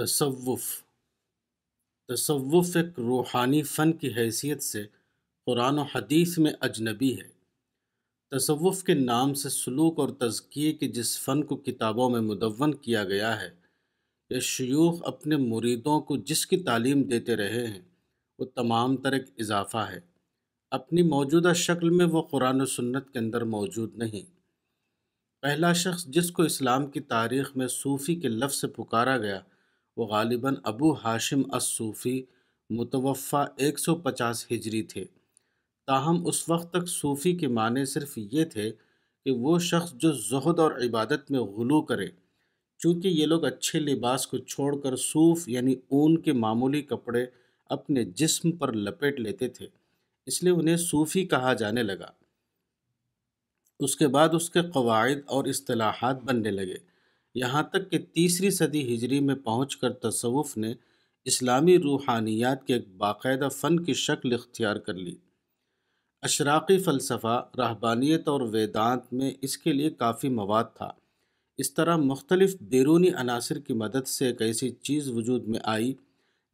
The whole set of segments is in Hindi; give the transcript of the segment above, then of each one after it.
तसव्वुफ़ तसव्वुफ़ एक रूहानी फ़न की हैसियत से कुरान और हदीस में अजनबी है तसव्वुफ़ के नाम से सलूक और तज़किए के जिस फ़न को किताबों में मुदवन किया गया है या शयूख अपने मुरीदों को जिसकी तालीम देते रहे हैं वो तमाम तर एक इजाफ़ा है अपनी मौजूदा शक्ल में वो कुरान और सुन्नत के अंदर मौजूद नहीं पहला शख्स जिसको इस्लाम की तारीख में सूफ़ी के लफ्ज़ से पुकारा गया वो गालिबा अबू हाशिम अस्सूफ़ी मुतवफ़ा पचास हिजरी थे ताहम उस वक्त तक सूफ़ी के मान सिर्फ ये थे कि वो शख्स जो जहद और इबादत में गलू करे चूँकि ये लोग अच्छे लिबास को छोड़ कर सूफ़ यानी ऊन के मामूली कपड़े अपने जिसम पर लपेट लेते थे इसलिए उन्हें सूफ़ी कहा जाने लगा उसके बाद उसके कवायद और असलाहत बनने लगे यहाँ तक कि तीसरी सदी हिजरी में पहुँच कर तसवुफ़ ने इस्लामी रूहानियात के एक बाकायदा फ़न की शक्ल इख्तियार कर ली अशराक़ी फ़लसफ़ा रहबानियत और वेदांत में इसके लिए काफ़ी मवाद था इस तरह मुख्तलिफ़ बैरूनी अनासर की मदद से एक ऐसी चीज़ वजूद में आई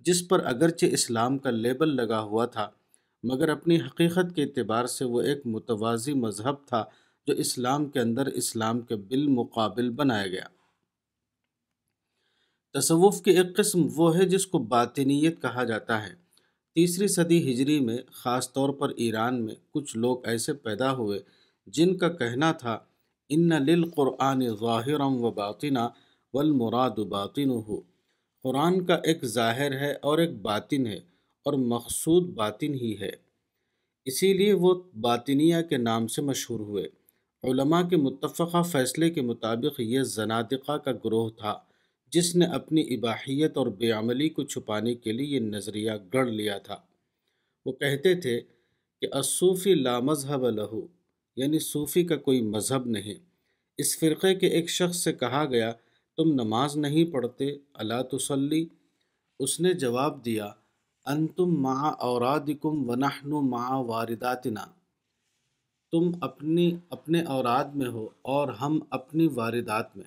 जिस पर अगरचे इस्लाम का लेबल लगा हुआ था मगर अपनी हकीकत के अतबार से वो एक मुतवाज़ी मज़हब था जो इस्लाम के अंदर इस्लाम के बिल मुकाबिल बनाया गया तसवुफ़ की एक किस्म वो है जिसको बातिनीत कहा जाता है तीसरी सदी हिजरी में ख़ास तौर पर ईरान में कुछ लोग ऐसे पैदा हुए जिनका कहना था इन लिल क़ुरान ज़ाहिरम व बातना वलमुराद बातिन हो कुरान का एक ज़ाहिर है और एक बातिन है और मकसूद बातिन ही है इसीलिए वो बातिनिया के नाम से मशहूर हुए उलमा के मुतफ़ा फ़ैसले के मुताबिक ये जनादिका का ग्रोह था जिसने अपनी इबाहियत और बेअमली को छुपाने के लिए ये नज़रिया गढ़ लिया था वो कहते थे कि असूफ़ी ला मजहब लहू यानी सूफ़ी का कोई मज़हब नहीं इस फ़िरक़े के एक शख्स से कहा गया तुम नमाज नहीं पढ़ते अला तसली उसने जवाब दिया अन तुम अनतुम मा औरादिकुम वनहनु मा वारदातना तुम अपनी अपने औरद में हो और हम अपनी वारदात में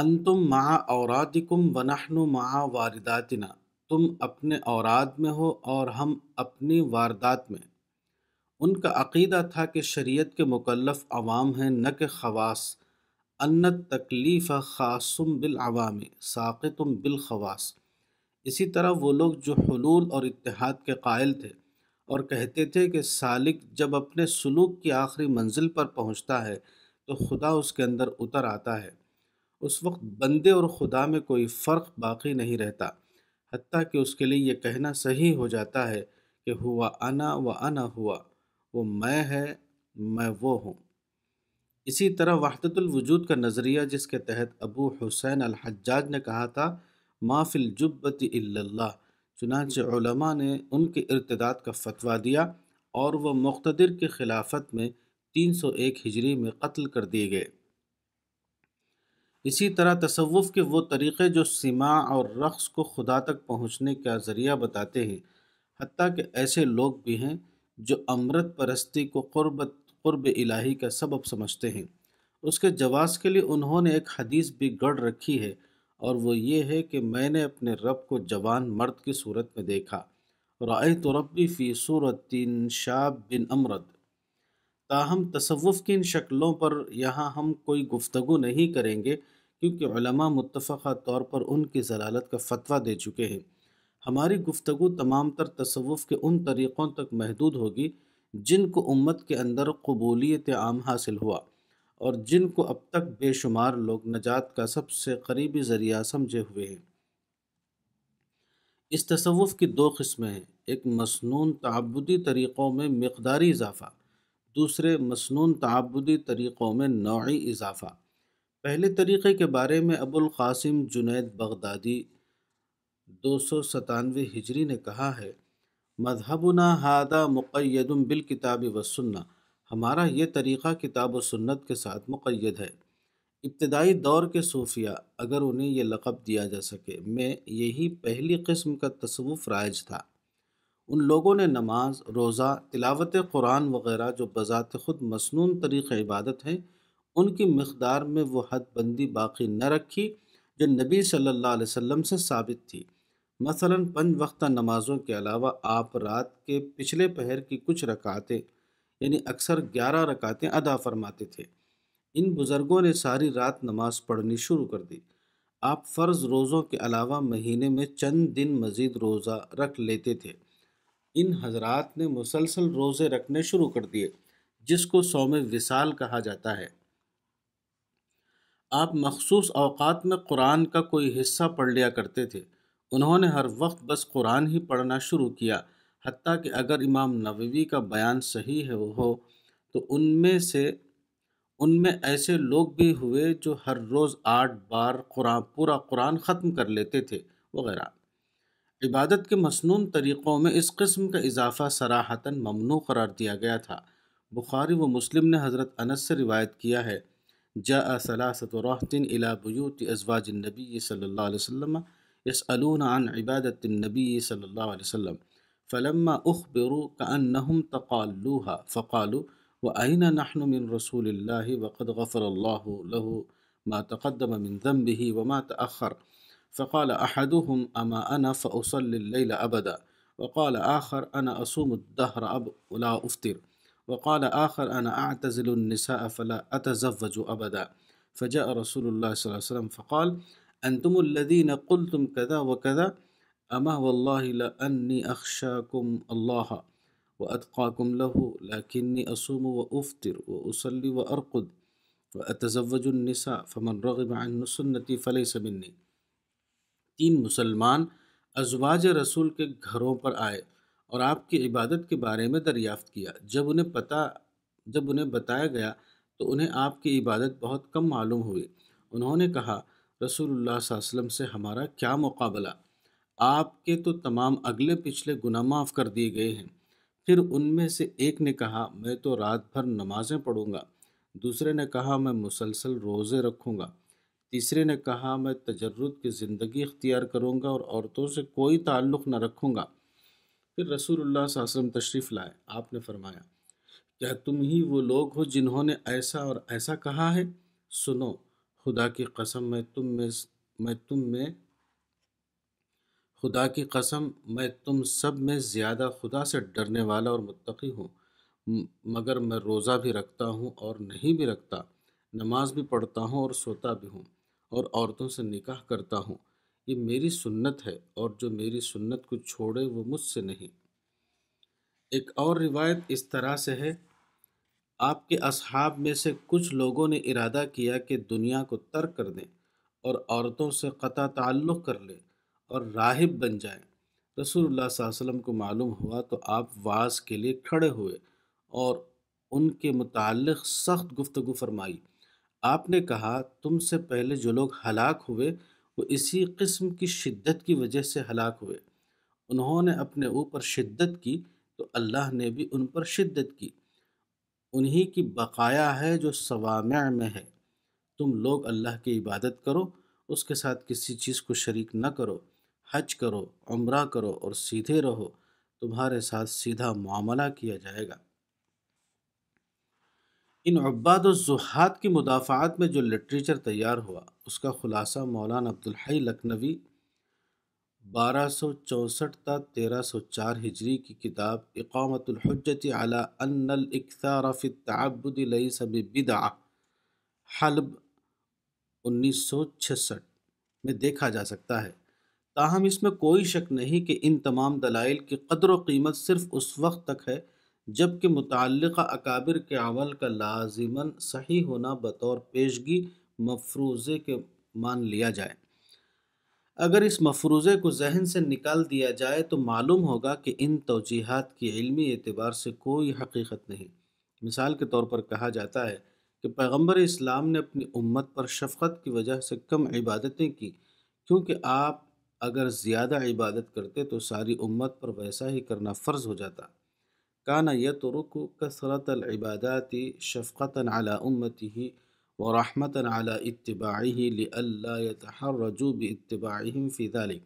अंतुम महा औरादिकुम वनहनु महा वारदातना तुम अपने औराद में हो और हम अपनी वारदात में उनका अकीदा था कि शरीयत के मुकलफ़ अवाम हैं न के खवास अन तकलीफ़ खासम बिलवामी साक़ुम बिलखवास इसी तरह वो लोग जो हलूल और इतिहाद के कायल थे और कहते थे कि सालिक जब अपने सलूक की आखिरी मंजिल पर पहुँचता है तो खुदा उसके अंदर उतर आता है उस वक्त बंदे और खुदा में कोई फ़र्क बाकी नहीं रहता हती कि उसके लिए यह कहना सही हो जाता है कि हुआ आना व आना हुआ वो मैं है मैं वो हूँ इसी तरह वजूद का नज़रिया जिसके तहत अबू हुसैन हज्जाज ने कहा था माफिल जुब्बती इल्लल्लाह चुनाच उलमा ने उनके इर्तदाद का फतवा दिया और वह मुख्तर के खिलाफत में 301 हिजरी में कत्ल कर दिए गए इसी तरह तसव्वुफ़ के वो तरीक़े जो सिमा और रक़्स को खुदा तक पहुँचने का ज़रिया बताते हैं हती कि ऐसे लोग भी हैं जो अमृत परस्ती को क़ुरबत कुर्ब इलाही का सबब समझते हैं उसके जवाब के लिए उन्होंने एक हदीस भी गढ़ रखी है और वो ये है कि मैंने अपने रब को जवान मर्द की सूरत में देखा राय तो रबी फ़ी तीन शाब बिन अमरत ताहम तसवुफ़ की इन शक्लों पर यहाँ हम कोई गुफ्तु नहीं करेंगे क्योंकि मुतफ़ा तौर पर उनकी जलालत का फतवा दे चुके हैं हमारी गुफ्तु तमाम तर तसवुफ़ के उन तरीक़ों तक महदूद होगी जिनको उम्मत के अंदर कबूलियत आम हासिल हुआ और जिनको अब तक बेशुमार लोग नजात का सबसे करीबी ज़रिया समझे हुए हैं इस तसवुफ़ की दो कस्में हैं एक मसनून तबदी तरीक़ों में मकदारी इजाफ़ा दूसरे मसनून तबदी तरीक़ों में नौी इजाफ़ा पहले तरीक़े के बारे में अबुल्क़ासिम जुनेद बगदादी दो सौ सतानवे हिजरी ने कहा है मजहबना हादा मुक़दम व वसन्ना हमारा ये तरीक़ा किताब व के साथ मुक़यद है इब्तदाई दौर के सूफिया अगर उन्हें यह लक़ब दिया जा सके में यही पहली कस्म का तसवुफ़ राइज था उन लोगों ने नमाज रोज़ा तिलावत कुरान वगैरह जो बज़ात ख़ुद मसनून तरीक़ इबादत हैं उनकी मकदार में वो हद बंदी बाकी न रखी जो नबी सल्लल्लाहु अलैहि वसल्लम से साबित थी मसला पंज वक्ता नमाज़ों के अलावा आप रात के पिछले पहर की कुछ रकातें यानी अक्सर ग्यारह रकातें अदा फरमाते थे इन बुज़र्गों ने सारी रात नमाज पढ़नी शुरू कर दी आप फ़र्ज़ रोज़ों के अलावा महीने में चंद दिन मज़ीद रोज़ा रख लेते थे इन हजरात ने मुसलसल रोज़े रखने शुरू कर दिए जिसको सौम विसाल कहा जाता है आप मखसूस अवकात में कुरान का कोई हिस्सा पढ़ लिया करते थे उन्होंने हर वक्त बस कुरान ही पढ़ना शुरू किया हती कि अगर इमाम नबवी का बयान सही है वो हो तो उनमें से उनमें ऐसे लोग भी हुए जो हर रोज़ आठ बार कुरान पूरा कुरान ख़त्म कर लेते थे वगैरह इबादत के मसनून तरीक़ों में इस कस्म का इजाफ़ा सराहता ममनू करार दिया गया था बुखारी व मुस्लिम ने हज़रत अनस से रिवायत किया है जा सलासतरहतिन अलाबयूत अजवाजनबी सल्ला वसम यसअलून आन इबादत नबी सल्ला वसम फ़लम उख बिरु कन्नहम तकालूहा फ़कालु व आइन नाहनुमिन रसूल वक़द गफ़र मा तक़दम मिन व मा तखर فقال أحدهم أما أنا فأصلي الليل أبدا وقال آخر أنا أصوم الدهر أب ولا أفطر وقال آخر أنا أعتزل النساء فلا أتزوج أبدا فجاء رسول الله صلى الله عليه وسلم فقال أنتم الذين قلتم كذا وكذا أما والله لأني أخشاكم الله وأتقاكم له لكني أصوم وأفطر وأصلي وأرقد وأتزوج النساء فمن رغب عن سنتي فليس مني तीन मुसलमान अजवाज रसूल के घरों पर आए और आपकी इबादत के बारे में दरियाफ्त किया जब उन्हें पता जब उन्हें बताया गया तो उन्हें आपकी इबादत बहुत कम मालूम हुई उन्होंने कहा रसूलुल्लाह वसल्लम से हमारा क्या मुकाबला आपके तो तमाम अगले पिछले गुना माफ़ कर दिए गए हैं फिर उनमें से एक ने कहा मैं तो रात भर नमाज़ें पढ़ूँगा दूसरे ने कहा मैं मुसलसल रोज़े रखूँगा तीसरे ने कहा मैं तजरद की ज़िंदगी इख्तियार करूँगा और औरतों से कोई ताल्लुक़ न रखूँगा फिर रसूलुल्लाह वसम तशरीफ़ लाए आपने फरमाया क्या तुम ही वो लोग हो जिन्होंने ऐसा और ऐसा कहा है सुनो खुदा की कसम मैं तुम में मैं तुम में खुदा की कसम मैं तुम सब में ज़्यादा खुदा से डरने वाला और मुतकी हूँ मगर मैं रोज़ा भी रखता हूँ और नहीं भी रखता नमाज भी पढ़ता हूँ और सोता भी हूँ और औरतों से निकाह करता हूँ ये मेरी सुन्नत है और जो मेरी सुन्नत को छोड़े वो मुझसे नहीं एक और रिवायत इस तरह से है आपके असहाब में से कुछ लोगों ने इरादा किया कि दुनिया को तर्क कर दें और औरतों से क़ता ताल्लुक़ कर लें और राहिब बन जाएं। रसूलुल्लाह वसल्लम को मालूम हुआ तो आप वाज के लिए खड़े हुए और उनके मुतालिक सख्त गुफ्तु फरमाई आपने कहा तुमसे पहले जो लोग हलाक हुए वो इसी किस्म की शिद्दत की वजह से हलाक हुए उन्होंने अपने ऊपर शिद्दत की तो अल्लाह ने भी उन पर शिद्दत की उन्हीं की बकाया है जो सवाम में है तुम लोग अल्लाह की इबादत करो उसके साथ किसी चीज़ को शरीक न करो हज करो उम्र करो और सीधे रहो तुम्हारे साथ सीधा मामला किया जाएगा इन अब्बाद जुहात की मुदाफ़ात में जो लिटरेचर तैयार हुआ उसका ख़ुलासा मौलाना अब्दुल्हई लखनवी बारह सौ चौंसठ तक तेरह सौ चार हिजरी की किताब इकामतुलहजत अला अनलफ़ारफ़ाबुदलई सब बिदा हलब उन्नीस सौ छसठ में देखा जा सकता है ताहम इसमें कोई शक नहीं कि इन तमाम दलाइल की कदर व कीमत सिर्फ़ उस वक्त तक है जबकि मुतल अकाबिर के अमल का लाजिमन सही होना बतौर पेशगी मफरूज़े के मान लिया जाए अगर इस मफरूज़े को जहन से निकाल दिया जाए तो मालूम होगा कि इन तोजीहत की इलमी एतबार से कोई हकीकत नहीं मिसाल के तौर पर कहा जाता है कि पैगम्बर इस्लाम ने अपनी उम्मत पर शफकत की वजह से कम इबादतें की क्योंकि आप अगर ज़्यादा इबादत करते तो सारी उम्मत पर वैसा ही करना फ़र्ज़ हो जाता कान यतरक कसरत इबादात शफ़क़ता अला उम्मती व रहमत अला इतबाही लल्ला यतहरजू बतबाहम फ़िदाली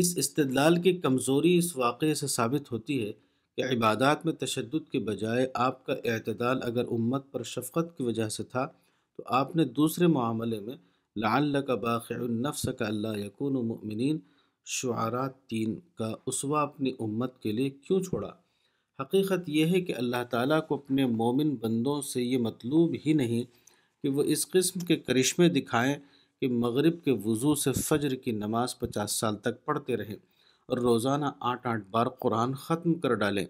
इस इस्तदलाल की कमज़ोरी इस वाक़े से साबित होती है कि इबादात में तशद के बजाय आपका अतदाल अगर उम्मत पर शफ़क़त की वजह से था तो आपने दूसरे मामले में लाल का बाक़ नफ्स का अल्लाह यकून शुरा तीन का उसवा अपनी उम्मत के लिए क्यों छोड़ा हकीकत यह है कि अल्लाह ताला को अपने मोमिन बंदों से ये मतलूब ही नहीं कि वो इस किस्म के करिश्मे दिखाएं कि मगरिब के वज़ू से फजर की नमाज पचास साल तक पढ़ते रहें और रोज़ाना आठ आठ बार कुरान ख़त्म कर डालें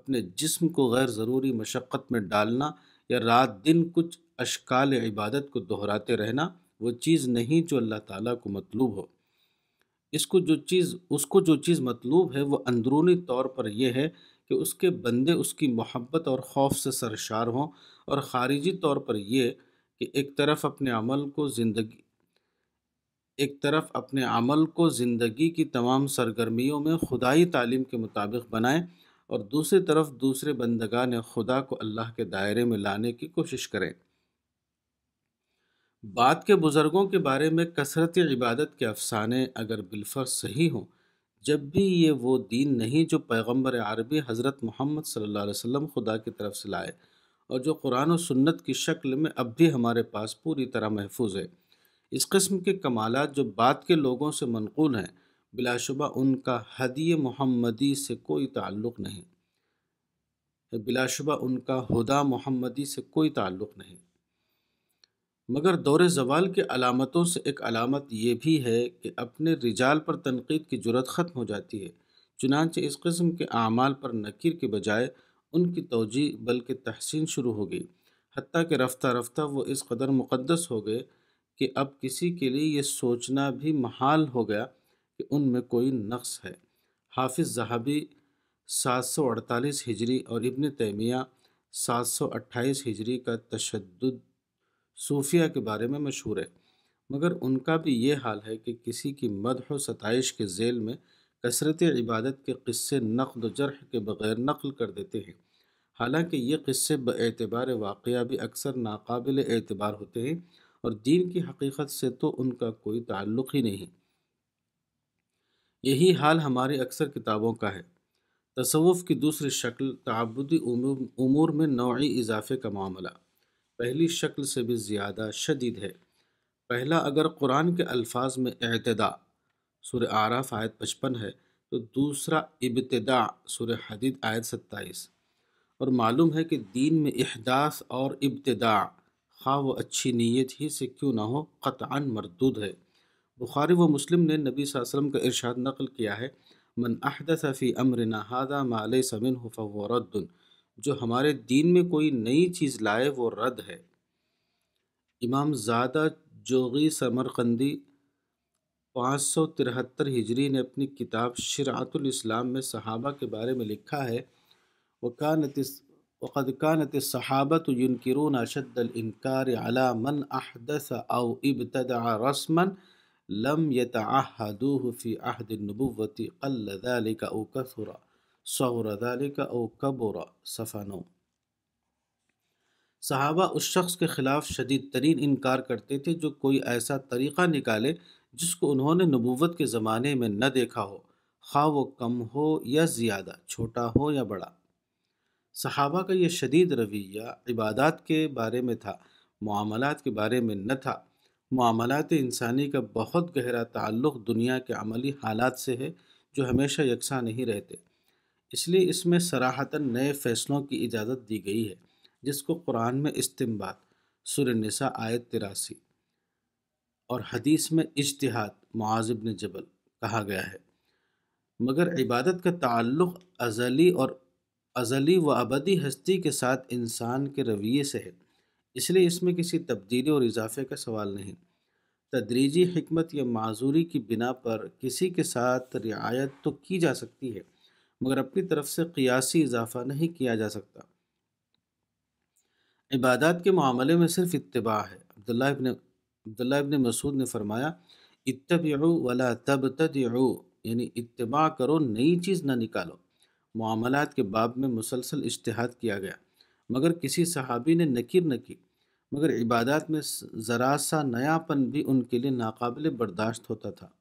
अपने जिस्म को गैर ज़रूरी मशक्क़त में डालना या रात दिन कुछ अशकाल इबादत को दोहराते रहना वो चीज़ नहीं जो अल्लाह ताला को मतलूब हो इसको जो चीज़ उसको जो चीज़ मतलूब है वो अंदरूनी तौर पर यह है कि उसके बंदे उसकी मोहब्बत और खौफ से सरशार हों और ख़ारिजी तौर पर यह कि एक तरफ अपने अमल को ज़िंदगी एक तरफ अपने अमल को ज़िंदगी की तमाम सरगर्मियों में खुदाई तालीम के मुताबिक बनाएं और दूसरी तरफ दूसरे ने खुदा को अल्लाह के दायरे में लाने की कोशिश करें बाद के बुज़र्गों के बारे में कसरत इबादत के अफसाने अगर बिलफर सही हों जब भी ये वो दीन नहीं जो पैगम्बर आरबी हज़रत मोहम्मद सल्ला वसम खुदा की तरफ से लाए और जो कुरान और सुन्नत की शक्ल में अब भी हमारे पास पूरी तरह महफूज है इस कस्म के कमालत जो बाद के लोगों से मनकूल हैं बिलाशुबा उनका हदी मोहम्मदी से कोई ताल्लुक़ नहीं बिलाशुबा उनका हदा मोहम्मदी से कोई ताल्लुक़ नहीं मगर दौरे जवाल के अलामतों से एक अलामत ये भी है कि अपने रिजाल पर तनकीद की जरूरत ख़त्म हो जाती है चुनानचे इस कस्म के अमाल पर नकीर के बजाय उनकी तोजी बल्कि तहसीन शुरू हो गई हती कि रफ्ता रफ्तः वो इस कदर मुक़दस हो गए कि अब किसी के लिए ये सोचना भी महाल हो गया कि उनमें कोई नक्स है हाफिज़ जहाबी सात सौ अड़तालीस हिजरी और इबन तैमिया सात सौ अट्ठाईस हिजरी का तशद सूफिया के बारे में मशहूर है मगर उनका भी ये हाल है कि किसी की मदह सतश के झेल में कसरत इबादत के किस्से नकद जरह के बग़ैर नकल कर देते हैं हालांकि ये किस्से बतबार वाक़ भी अक्सर नाकबिल एतबार होते हैं और दीन की हकीकत से तो उनका कोई ताल्लुक़ ही नहीं यही हाल हमारी अक्सर किताबों का है तसवुफ़ की दूसरी शक्ल तबुदी उमूर में नौी इजाफे का मामला पहली शक्ल से भी ज़्यादा शदीद है पहला अगर कुरान के अल्फाज में अतदा सुर आरफ़ आयत पचपन है तो दूसरा इब्तदा सुर हदीद आयत सत्ताईस और मालूम है कि दीन में अहदास और इब्तदा खा व अच्छी नीयत ही से क्यों ना हो क़तान मरदूद है बुखारी व मुस्लिम ने नबी वसम का इरशाद नकल किया है मन सफ़ी अमर नहादा माल समिन फ़वर्दन जो हमारे दीन में कोई नई चीज़ लाए वो रद्द है इमाम ज़ादा जोगी समरकंदी पाँच सौ तिहत्तर हिजरी ने अपनी किताब शरातुल इस्लाम में सहाबा के बारे में लिखा है वकानत वक़द कानत सहाबत यनकरून अशदलनकार अला मन अहदस अव इबतदा रस्मन लम यतहदूह फ़ी अहदनबुवती अल्लाह उकसरा सौर का ओ कबोरा सफ़ा नौ सहाबा उस शख्स के ख़िलाफ़ शदीद तरीन इनकार करते थे जो कोई ऐसा तरीक़ा निकाले जिसको उन्होंने नबूवत के ज़माने में न देखा हो खा वो कम हो या ज़्यादा छोटा हो या बड़ा सहाबा का यह शदीद रवैया इबादत के बारे में था मामलात के बारे में न था मामलात इंसानी का बहुत गहरा ताल्लुक़ दुनिया के अमली हालात से है जो हमेशा यकसा नहीं रहते इसलिए इसमें सराहतन नए फैसलों की इजाज़त दी गई है जिसको कुरान में इस्तेमाल सुरनसा आयत तिरासी और हदीस में इजतहाद मुआजिब जबल कहा गया है मगर इबादत का ताल्लुक़ अजली और अजली व अबदी हस्ती के साथ इंसान के रवैये से है इसलिए इसमें किसी तब्दीली और इजाफे का सवाल नहीं तदरीजी हमत या माजूरी की बिना पर किसी के साथ रियायत तो की जा सकती है मगर अपनी तरफ से कियासी इजाफा नहीं किया जा सकता इबादत के मामले में सिर्फ इतबा है अब्दुल्ला इबन मसूद ने फरमाया इतब वला तब तद यानी इतबा करो नई चीज़ ना निकालो मामलात के बाब में मुसलसल इश्तहाद किया गया मगर किसी सहाबी ने नकीर न की मगर इबादत में ज़रा सा नयापन भी उनके लिए नाकबिल बर्दाश्त होता था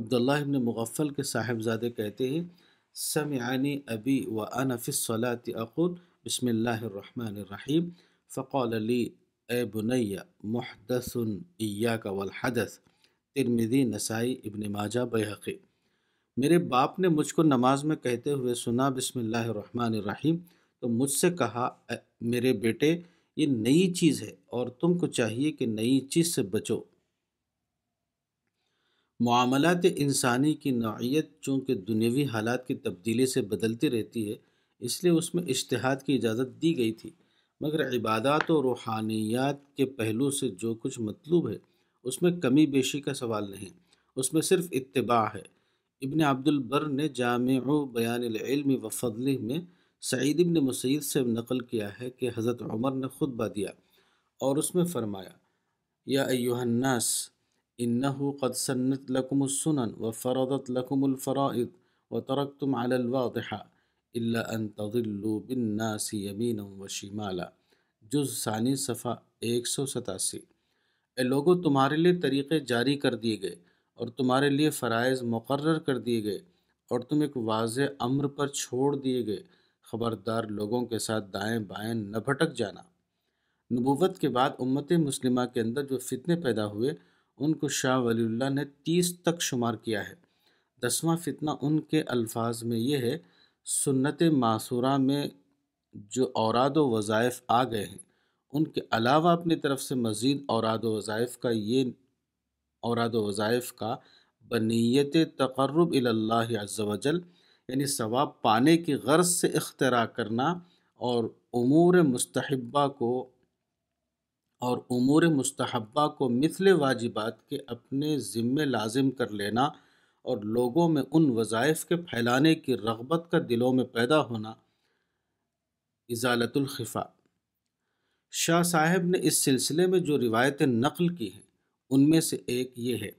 अब्दुल्ला इबन मुगफ़ल के साहबजादे कहते हैं سمعني أبي وأنا في الصلاة أقول بسم الله الرحمن الرحيم فقال لي ए बुनैया महदसन ईया का वलहदस तिरमिदी नसाई इबन माजा बहकी मेरे बाप ने मुझको नमाज में कहते हुए सुना बिसमीम तो मुझसे कहा मेरे बेटे ये नई चीज़ है और तुमको चाहिए कि नई चीज़ से बचो मामलत इंसानी की नौीयत चूँकि दुनियावी हालात की तब्दीली से बदलती रहती है इसलिए उसमें इश्तहाद की इजाज़त दी गई थी मगर इबादत और रूहानियात के पहलू से जो कुछ मतलूब है उसमें कमी बेशी का सवाल नहीं उसमें सिर्फ इतबा है इबन अब्दुलबर ने जाम बयान व फदल में सईद इब्न मुसैद से नकल किया है कि हज़रत उमर ने खुतबा दिया और उसमें फ़रमाया या अयोहन्नास इन्नहु कद सन्नत लकुमुसनन व फ़रदत लकुमुलफ़राइद व तरक्तुम अलवादहा इल्ला अन तदिल्लु बिन्नासी यमीन व शिमाला जुज़ सानी सफ़ा एक सौ सतासी ए लोगों तुम्हारे लिए तरीक़े जारी कर दिए गए और तुम्हारे लिए फ़रज़ मुकर कर दिए गए और तुम एक वाज अम्र पर छोड़ दिए गए ख़बरदार लोगों के साथ दाएं बाएं न भटक जाना नबूवत के बाद उम्मत मुस्लिमा के अंदर जो फितने पैदा हुए उनको शाह वलील्ला ने तीस तक शुमार किया है दसवां फितना उनके अल्फाज में ये है सुन्नत मासूरा में जो औराद व आ गए हैं उनके अलावा अपनी तरफ से मज़ीद औराद वज़ायफ़ वज़ाइफ़ का ये औराद वज़ायफ़ वज़ाइफ़ का बनीत तकर्रब अल्लाजल यानी सवाब पाने की गर्ज से अख्तरा करना और अमूर मुस्तबा को और उमूर मुस्तहबा को मिसल वाजिबात के अपने ज़िम्मे लाजिम कर लेना और लोगों में उन वज़ाइफ के फैलाने की रगबत का दिलों में पैदा होना इजालतुल्खफ़ा शाह साहब ने इस सिलसिले में जो रिवायतें नकल की हैं उनमें से एक ये है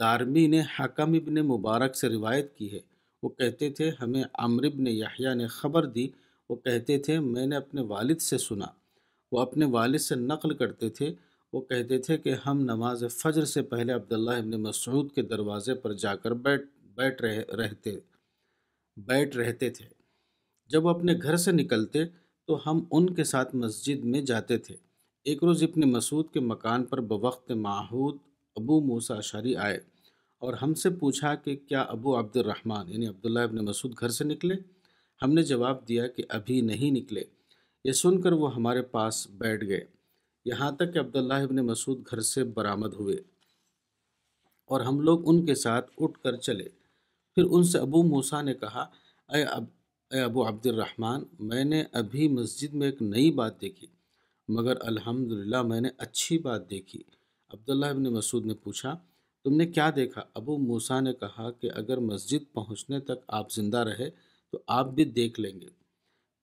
दारमी ने हकम इबन मुबारक से रिवायत की है वो कहते थे हमें आमर ने यहिया ने ख़बर दी वो कहते थे मैंने अपने वालिद से सुना वो अपने वालिद से नकल करते थे वो कहते थे कि हम नमाज फ़जर से पहले अब्दुल्ला इबन मसूद के दरवाज़े पर जाकर बैठ बैठ रह रहते बैठ रहते थे जब वो अपने घर से निकलते तो हम उनके साथ मस्जिद में जाते थे एक रोज़ इबन मसूद के मकान पर बवक्त माहूद अबू मूसा शरी आए और हमसे पूछा कि क्या अबू अब्दुलरहमान यानी अब्दुल्ला इबन मसूद घर से निकले हमने जवाब दिया कि अभी नहीं निकले ये सुनकर वो हमारे पास बैठ गए यहाँ तक कि अब्दुल्ला इबन मसूद घर से बरामद हुए और हम लोग उनके साथ उठ कर चले फिर उनसे अबू मूसा ने कहा अय अब अबू अब्दुलरहमान मैंने अभी मस्जिद में एक नई बात देखी मगर अल्हम्दुलिल्लाह मैंने अच्छी बात देखी अब्दुल्ला इबन मसूद ने पूछा तुमने क्या देखा अबू मूसा ने कहा कि अगर मस्जिद पहुंचने तक आप ज़िंदा रहे तो आप भी देख लेंगे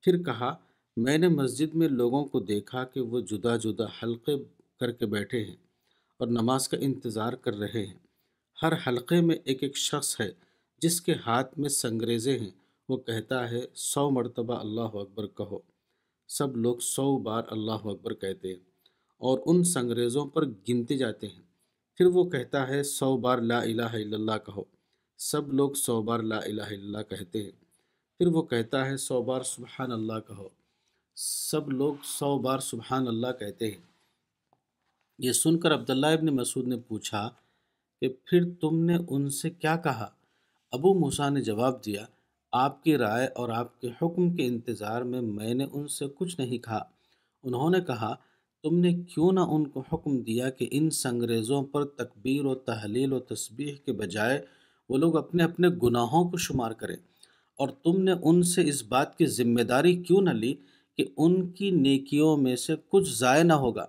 फिर कहा मैंने मस्जिद में लोगों को देखा कि वो जुदा जुदा हल्के करके बैठे हैं और नमाज का इंतज़ार कर रहे हैं हर हल्के में एक एक शख्स है जिसके हाथ में संगरेज़े हैं वो कहता है सौ मरतबा अल्लाह अकबर कहो सब लोग सौ बार अल्लाह अकबर कहते हैं और उन संग्रेज़ों पर गिनते जाते हैं फिर वो कहता है सौ बार ला इलाह कहो सब लोग सौ बार ला इलाह कहते हैं फिर वो कहता है सौ बार सुबहान अल्लाह कहो सब लोग सौ बार सुबहान अल्लाह कहते हैं ये सुनकर अब्दुल्ला इबन मसूद ने पूछा कि फिर तुमने उनसे क्या कहा अबू मूसा ने जवाब दिया आपकी राय और आपके हुक्म के इंतज़ार में मैंने उनसे कुछ नहीं कहा उन्होंने कहा तुमने क्यों ना उनको हुक्म दिया कि इन संग्रेज़ों पर तकबीर और तहलील और तस्बीह के बजाय वो लोग अपने अपने गुनाहों को शुमार करें और तुमने उनसे इस बात की जिम्मेदारी क्यों ना ली कि उनकी नेकियों में से कुछ ज़ाय ना होगा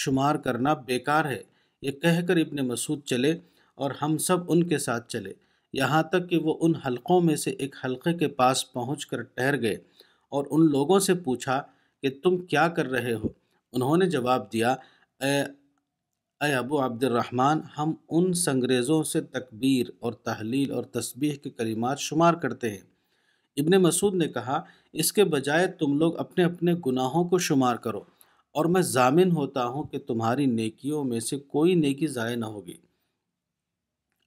शुमार करना बेकार है ये कहकर इबन मसूद चले और हम सब उनके साथ चले यहाँ तक कि वो उन हलक़ों में से एक हलक़े के पास पहुँच कर ठहर गए और उन लोगों से पूछा कि तुम क्या कर रहे हो उन्होंने जवाब दिया अय अबू अब्दुलरहमान हम उन संग्रेज़ों से तकबीर और तहलील और तस्बीह के कलिमात शुमार करते हैं इब्ने मसूद ने कहा इसके बजाय तुम लोग अपने अपने गुनाहों को शुमार करो और मैं जामिन होता हूँ कि तुम्हारी नेकियों में से कोई नेकी ज़ाय न होगी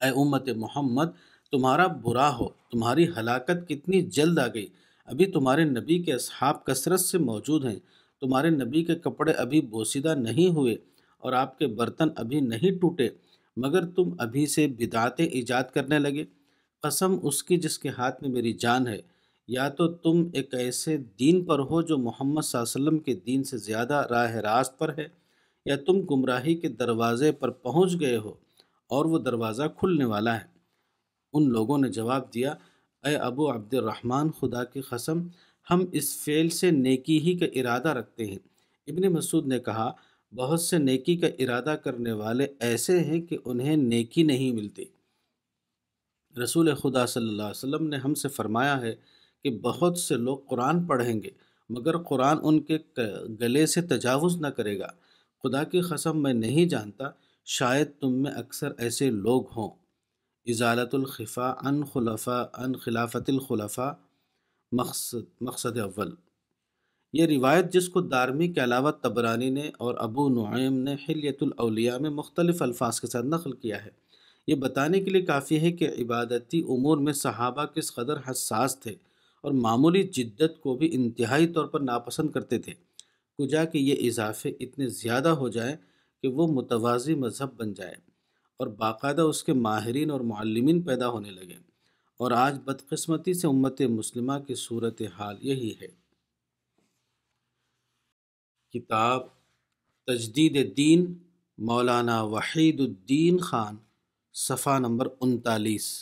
ए उम्मत मोहम्मद तुम्हारा बुरा हो तुम्हारी हलाकत कितनी जल्द आ गई अभी तुम्हारे नबी के असहाब कसरत से मौजूद हैं तुम्हारे नबी के कपड़े अभी बोसीदा नहीं हुए और आपके बर्तन अभी नहीं टूटे मगर तुम अभी से बिदातें ईजाद करने लगे कसम उसकी जिसके हाथ में मेरी जान है या तो तुम एक ऐसे दीन पर हो जो मोहम्मद वसल्लम के दीन से ज़्यादा राह रास्त पर है या तुम गुमराही के दरवाज़े पर पहुंच गए हो और वो दरवाज़ा खुलने वाला है उन लोगों ने जवाब दिया अय अबू अब्दुलरहमान खुदा की कसम हम इस फेल से नेकी ही का इरादा रखते हैं इब्ने मसूद ने कहा बहुत से नेकी का इरादा करने वाले ऐसे हैं कि उन्हें नेकी नहीं मिलती रसूल खुदा सल्लल्लाहु अलैहि वसल्लम ने हमसे फरमाया है कि बहुत से लोग कुरान पढ़ेंगे मगर कुरान उनके गले से तजावज़ न करेगा खुदा की कसम मैं नहीं जानता शायद तुम में अक्सर ऐसे लोग हों इजालतुल्खफ़ा अन खलफ़ा अन खिलाफतलखलफ़ा मकसद मकसद अव्वल ये रिवायत जिसको दारमी के अलावा तबरानी ने और अबू नुआम ने हिलतुलौलिया में मुख्तलिफ़ अल्फाज के साथ नकल किया है ये बताने के लिए काफ़ी है कि इबादती उमूर में सहाबा किस कदर हसास थे और मामूली जिद्दत को भी इंतहाई तौर पर नापसंद करते थे कुजा के ये इजाफे इतने ज़्यादा हो जाएं कि वो मुतवाजी मज़हब बन जाए और बाकायदा उसके माहरीन और मालमिन पैदा होने लगे और आज बदकस्मती से उम्मत मुस्लिम की सूरत हाल यही है किताब तजदीद दीन मौलाना वहीदुद्दीन ख़ान सफ़ा नंबर उनतालीस